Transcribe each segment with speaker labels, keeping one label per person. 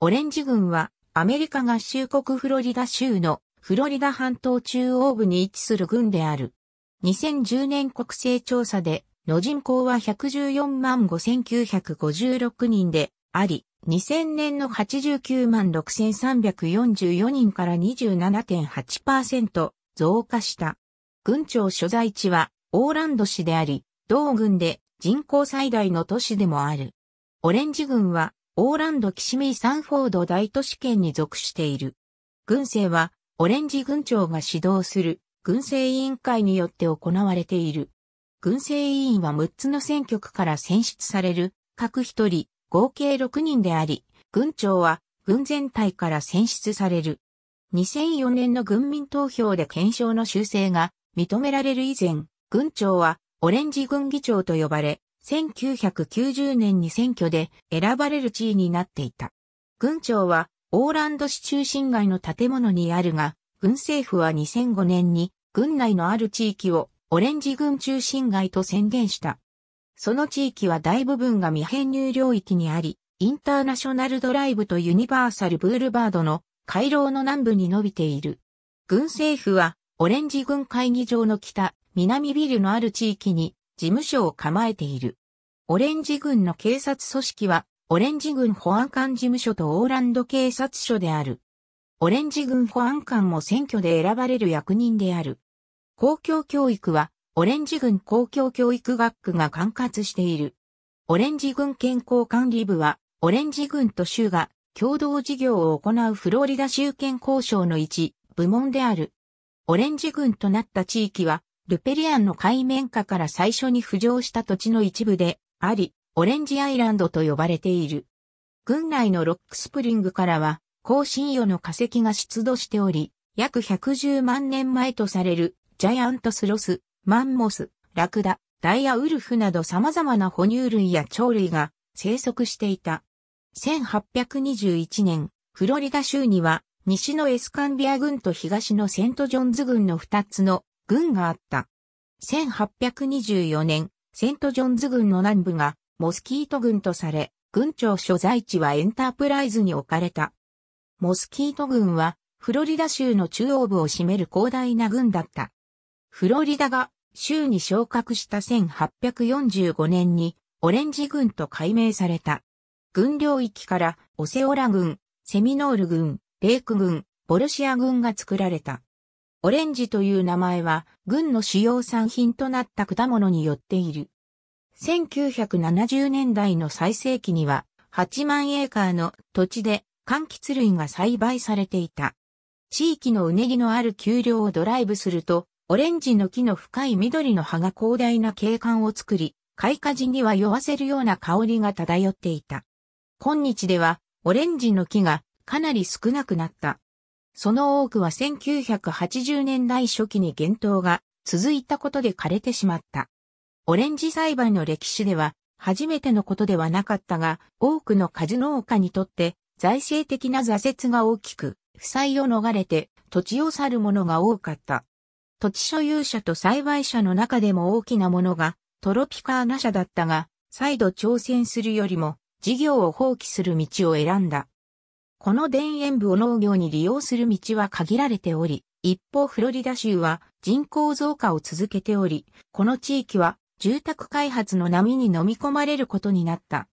Speaker 1: オレンジ軍はアメリカ合衆国フロリダ州のフロリダ半島中央部に位置する軍である。2010年国勢調査での人口は114万5956人であり、2000年の89万6344人から27.8%増加した。軍庁所在地はオーランド市であり、同軍で人口最大の都市でもある。オレンジ軍はオーランド・キシミー・サンフォード大都市圏に属している。軍政は、オレンジ軍長が指導する、軍政委員会によって行われている。軍政委員は6つの選挙区から選出される、各1人、合計6人であり、軍長は、軍全体から選出される。2004年の軍民投票で検証の修正が認められる以前、軍長はオレンジ軍議長と呼ばれ、1990年に選挙で選ばれる地位になっていた。郡庁はオーランド市中心街の建物にあるが、軍政府は2005年に軍内のある地域をオレンジ軍中心街と宣言した。その地域は大部分が未編入領域にあり、インターナショナルドライブとユニバーサルブールバードの回廊の南部に伸びている。軍政府はオレンジ軍会議場の北、南ビルのある地域に事務所を構えている。オレンジ軍の警察組織は、オレンジ軍保安官事務所とオーランド警察署である。オレンジ軍保安官も選挙で選ばれる役人である。公共教育は、オレンジ軍公共教育学区が管轄している。オレンジ軍健康管理部は、オレンジ軍と州が共同事業を行うフロリダ州権交渉の一部門である。オレンジ軍となった地域は、ルペリアンの海面下から最初に浮上した土地の一部であり、オレンジアイランドと呼ばれている。軍内のロックスプリングからは、高深夜の化石が出土しており、約110万年前とされるジャイアントスロス、マンモス、ラクダ、ダイヤウルフなど様々な哺乳類や鳥類が生息していた。1821年、フロリダ州には西のエスカンビア郡と東のセントジョンズ郡の2つの軍があった。1824年、セントジョンズ軍の南部がモスキート軍とされ、軍庁所在地はエンタープライズに置かれた。モスキート軍はフロリダ州の中央部を占める広大な軍だった。フロリダが州に昇格した1845年にオレンジ軍と改名された。軍領域からオセオラ軍、セミノール軍、レイク軍、ボルシア軍が作られた。オレンジという名前は、軍の主要産品となった果物によっている。1970年代の最盛期には、8万エーカーの土地で柑橘類が栽培されていた。地域のうねりのある丘陵をドライブすると、オレンジの木の深い緑の葉が広大な景観を作り、開花時には酔わせるような香りが漂っていた。今日では、オレンジの木がかなり少なくなった。その多くは1980年代初期に厳冬が続いたことで枯れてしまった。オレンジ栽培の歴史では初めてのことではなかったが、多くの果樹農家にとって財政的な挫折が大きく、負債を逃れて土地を去る者が多かった。土地所有者と栽培者の中でも大きなものがトロピカーナ社だったが、再度挑戦するよりも事業を放棄する道を選んだ。この田園部を農業に利用する道は限られており、一方フロリダ州は人口増加を続けており、この地域は住宅開発の波に飲み込まれることになった。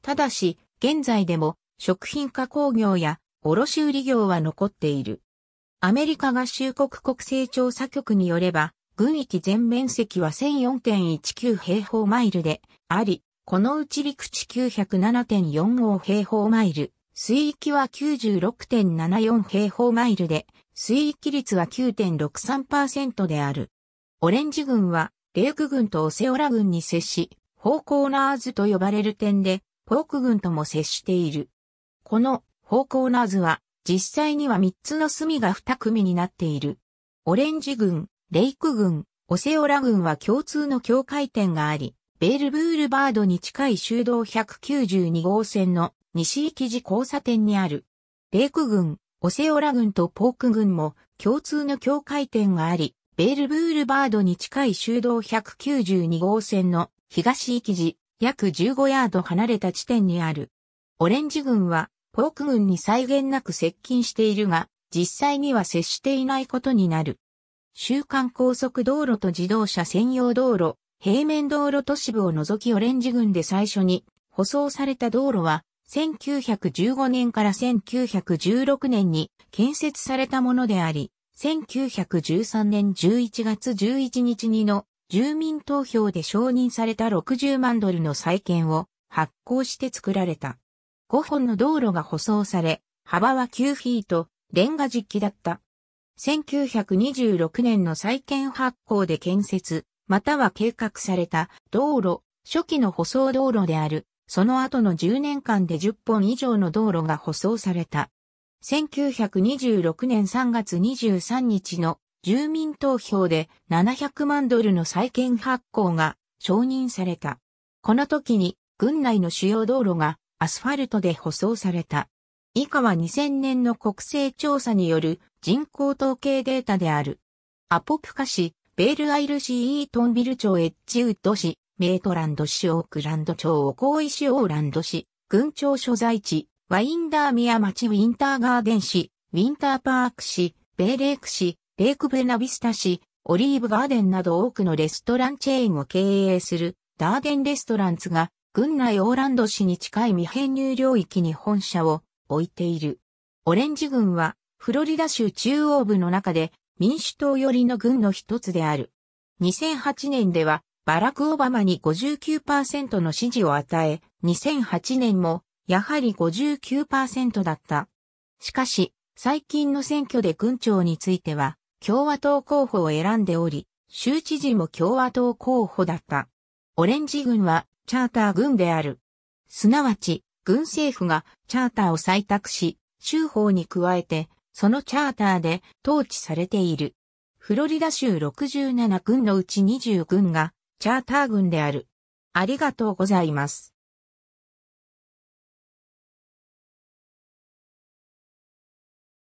Speaker 1: ただし、現在でも食品加工業や卸売業は残っている。アメリカ合衆国国勢調査局によれば、軍域全面積は1004.19平方マイルであり、このうち陸地907.45平方マイル、水域は96.74平方マイルで、水域率は9.63%である。オレンジ軍は、レーク軍とオセオラ軍に接し、フォーコーナーズと呼ばれる点で、ポーク軍とも接している。この、フォーコーナーズは、実際には3つの隅が2組になっている。オレンジ軍、レイク軍、オセオラ軍は共通の境界点があり、ベールブールバードに近い修道192号線の西行寺交差点にある。米ークオセオラ軍とポーク軍も共通の境界点があり、ベールブールバードに近い修道192号線の東行寺、約15ヤード離れた地点にある。オレンジ軍は、ポーク軍に際限なく接近しているが、実際には接していないことになる。週間高速道路と自動車専用道路、平面道路都市部を除きオレンジ軍で最初に舗装された道路は、1915年から1916年に建設されたものであり、1913年11月11日にの住民投票で承認された60万ドルの債券を発行して作られた。5本の道路が舗装され、幅は9フィート、レンガ実機だった。1926年の再建発行で建設、または計画された道路、初期の舗装道路であるその後の10年間で10本以上の道路が舗装された。1926年3月23日の住民投票で700万ドルの債券発行が承認された。この時に軍内の主要道路がアスファルトで舗装された。以下は2000年の国勢調査による人口統計データである。アポプカ市、ベールアイル市イートンビル町エッジウッド市、メートランド市オークランド町を行為イ市オーランド市、郡庁所在地、ワインダーミア町ウィンターガーデン市、ウィンターパーク市、ベイレーク市、レークベナビスタ市、オリーブガーデンなど多くのレストランチェーンを経営するダーデンレストランツが、郡内オーランド市に近い未編入領域に本社を置いている。オレンジ郡は、フロリダ州中央部の中で民主党寄りの郡の一つである。2008年ではバラク・オバマに59%の支持を与え、2008年もやはり59%だった。しかし、最近の選挙で軍長については、共和党候補を選んでおり、州知事も共和党候補だった。オレンジ軍はチャーター軍である。すなわち、軍政府がチャーターを採択し、州法に加えて、そのチャーターで統治されている。フロリダ州67軍のうち20軍がチャーター軍である。ありがとうございます。